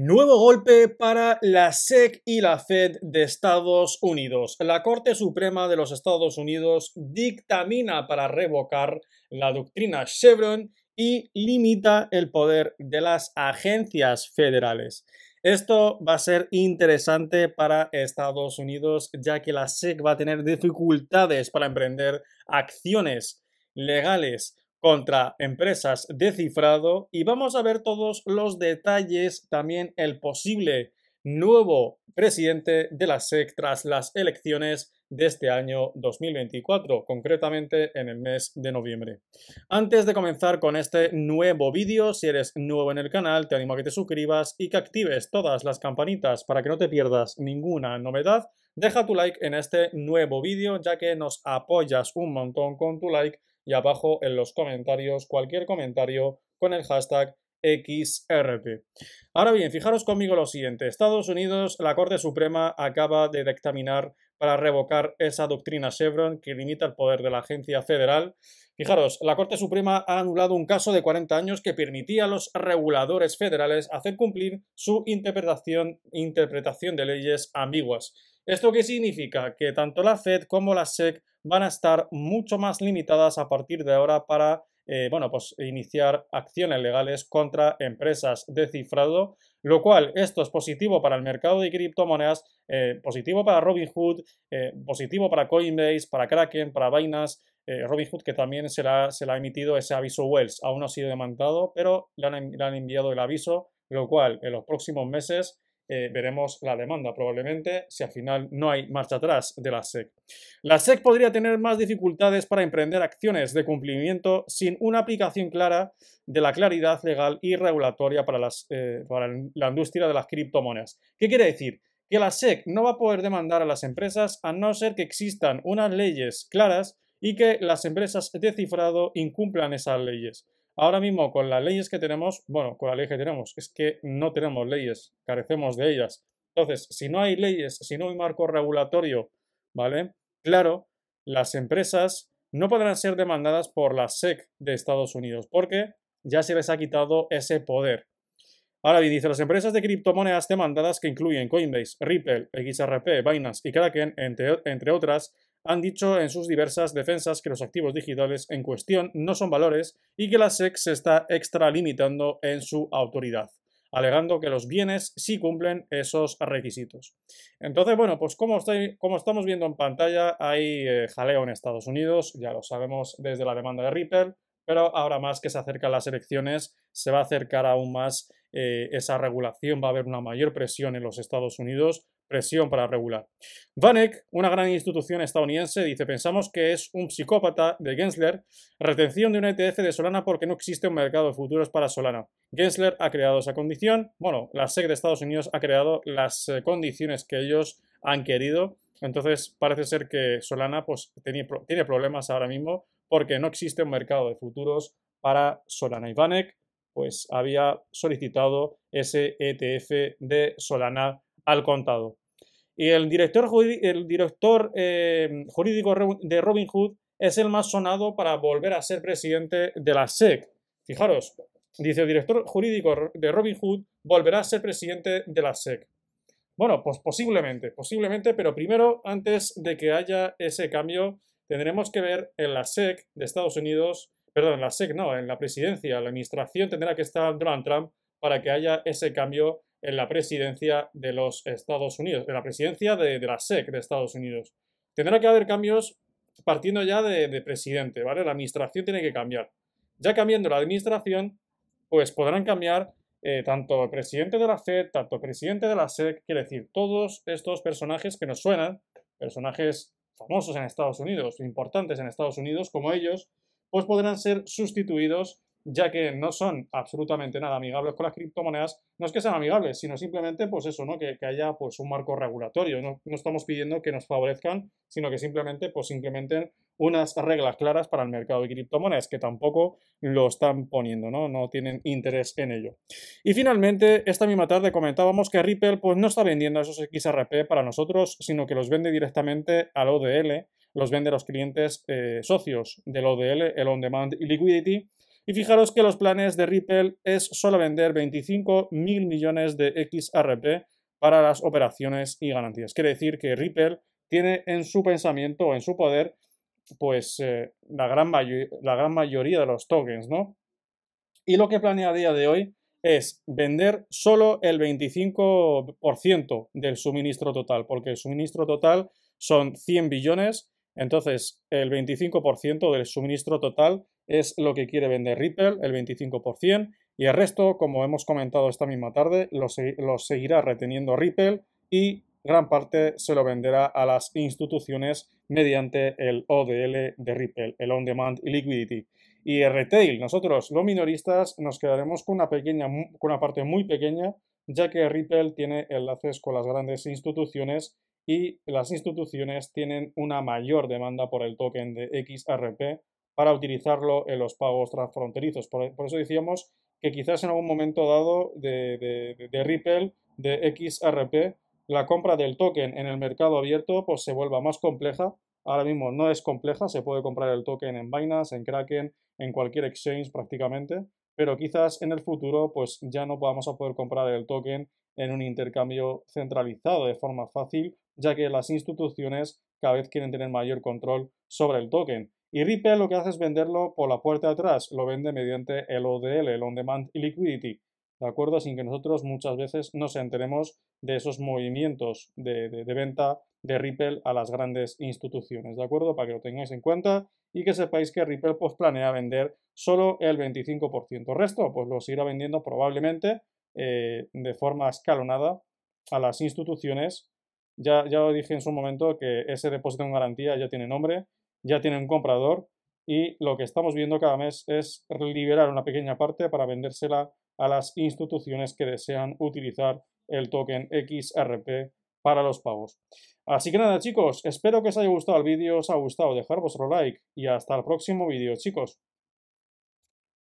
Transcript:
Nuevo golpe para la SEC y la Fed de Estados Unidos. La Corte Suprema de los Estados Unidos dictamina para revocar la doctrina Chevron y limita el poder de las agencias federales. Esto va a ser interesante para Estados Unidos ya que la SEC va a tener dificultades para emprender acciones legales contra empresas de cifrado y vamos a ver todos los detalles, también el posible nuevo presidente de la SEC tras las elecciones de este año 2024, concretamente en el mes de noviembre. Antes de comenzar con este nuevo vídeo, si eres nuevo en el canal, te animo a que te suscribas y que actives todas las campanitas para que no te pierdas ninguna novedad. Deja tu like en este nuevo vídeo, ya que nos apoyas un montón con tu like y abajo en los comentarios cualquier comentario con el hashtag XRP. Ahora bien, fijaros conmigo lo siguiente. Estados Unidos, la Corte Suprema acaba de dictaminar para revocar esa doctrina Chevron que limita el poder de la agencia federal. Fijaros, la Corte Suprema ha anulado un caso de 40 años que permitía a los reguladores federales hacer cumplir su interpretación, interpretación de leyes ambiguas. ¿Esto qué significa? Que tanto la Fed como la SEC van a estar mucho más limitadas a partir de ahora para eh, bueno, pues iniciar acciones legales contra empresas de cifrado, lo cual esto es positivo para el mercado de criptomonedas, eh, positivo para Robinhood, eh, positivo para Coinbase, para Kraken, para Binance, Robinhood que también se le, ha, emitido ese aviso Wells, aún no ha sido demandado, pero le han enviado el aviso, lo cual en los próximos meses eh, veremos la demanda probablemente si al final no hay marcha atrás de la SEC. La SEC podría tener más dificultades para emprender acciones de cumplimiento sin una aplicación clara de la claridad legal y regulatoria para, eh, para la industria de las criptomonedas. ¿Qué quiere decir? Que la SEC no va a poder demandar a las empresas a no ser que existan unas leyes claras y que las empresas de cifrado incumplan esas leyes. Ahora mismo con las leyes que tenemos, bueno, con la ley que tenemos, es que no tenemos leyes, carecemos de ellas. Entonces, si no hay leyes, si no hay marco regulatorio, ¿vale? Claro, las empresas no podrán ser demandadas por la SEC de Estados Unidos, porque ya se les ha quitado ese poder. Ahora bien, dice, las empresas de criptomonedas demandadas que incluyen Coinbase, Ripple, XRP, Binance y Kraken, entre otras, han dicho en sus diversas defensas que los activos digitales en cuestión no son valores y que la SEC se está extralimitando en su autoridad, alegando que los bienes sí cumplen esos requisitos. Entonces, bueno, pues como, estamos viendo en pantalla, hay eh, jaleo en Estados Unidos, ya lo sabemos desde la demanda de Ripple, pero ahora más que se acercan las elecciones, se va a acercar aún más eh, esa regulación, va a haber una mayor presión en los Estados Unidos presión para regular. Vanek, una gran institución estadounidense, dice, pensamos que es un psicópata de Gensler, retención de un ETF de Solana porque no existe un mercado de futuros para Solana. Gensler ha creado esa condición, bueno, la SEC de Estados Unidos ha creado las eh, condiciones que ellos han querido, entonces parece ser que Solana pues, tiene, problemas ahora mismo porque no existe un mercado de futuros para Solana. Y Vanek pues había solicitado ese ETF de Solana al contado. Y el director, el director eh, jurídico de Robin Hood es el más sonado para volver a ser presidente de la SEC. Fijaros, dice el director jurídico de Robin Hood volverá a ser presidente de la SEC. Bueno, pues posiblemente, posiblemente, pero primero, antes de que haya ese cambio, tendremos que ver en la SEC de Estados Unidos, perdón, en la SEC no, en la presidencia, la administración tendrá que estar Donald Trump para que haya ese cambio en la presidencia de los Estados Unidos, en la presidencia de, la SEC de Estados Unidos. Tendrá que haber cambios partiendo ya de, presidente, ¿vale? La administración tiene que cambiar. Ya cambiando la administración, pues podrán cambiar eh, tanto el presidente de la FED, tanto el presidente de la SEC, quiere decir, todos estos personajes que nos suenan, personajes famosos en Estados Unidos, importantes en Estados Unidos, como ellos, pues podrán ser sustituidos ya que no son absolutamente nada amigables con las criptomonedas, no es que sean amigables, sino simplemente pues eso, ¿no? que, haya pues un marco regulatorio. No, estamos pidiendo que nos favorezcan, sino que simplemente pues implementen unas reglas claras para el mercado de criptomonedas, que tampoco lo están poniendo, ¿no? No tienen interés en ello. Y finalmente, esta misma tarde comentábamos que Ripple pues, no está vendiendo esos XRP para nosotros, sino que los vende directamente al ODL, los vende a los clientes eh, socios del ODL, el On Demand y Liquidity, y fijaros que los planes de Ripple es solo vender 25 mil millones de XRP para las operaciones y garantías. Quiere decir que Ripple tiene en su pensamiento o en su poder pues eh, la, gran la gran mayoría de los tokens, ¿no? Y lo que planea a día de hoy es vender solo el 25% del suministro total, porque el suministro total son 100 billones, entonces el 25% del suministro total es lo que quiere vender Ripple, el 25%, y el resto, como hemos comentado esta misma tarde, lo, seguirá reteniendo Ripple y gran parte se lo venderá a las instituciones mediante el ODL de Ripple, el On Demand Liquidity. Y el retail, nosotros los minoristas nos quedaremos con una, pequeña, con una parte muy pequeña, ya que Ripple tiene enlaces con las grandes instituciones y las instituciones tienen una mayor demanda por el token de XRP para utilizarlo en los pagos transfronterizos. Por, eso decíamos que quizás en algún momento dado de, Ripple, de XRP, la compra del token en el mercado abierto pues, se vuelva más compleja. Ahora mismo no es compleja, se puede comprar el token en Binance, en Kraken, en cualquier exchange prácticamente, pero quizás en el futuro pues, ya no podamos a poder comprar el token en un intercambio centralizado de forma fácil, ya que las instituciones cada vez quieren tener mayor control sobre el token. Y Ripple lo que hace es venderlo por la puerta de atrás, lo vende mediante el ODL, el On Demand Liquidity, ¿de acuerdo? Sin que nosotros muchas veces nos enteremos de esos movimientos de, venta de Ripple a las grandes instituciones, ¿de acuerdo? Para que lo tengáis en cuenta y que sepáis que Ripple pues, planea vender solo el 25%. El resto, pues lo seguirá vendiendo probablemente eh, de forma escalonada a las instituciones. Ya, ya lo dije en su momento que ese depósito en garantía ya tiene nombre ya tiene un comprador y lo que estamos viendo cada mes es liberar una pequeña parte para vendérsela a las instituciones que desean utilizar el token XRP para los pagos. Así que nada chicos, espero que os haya gustado el vídeo, os ha gustado, dejar vuestro like y hasta el próximo vídeo chicos.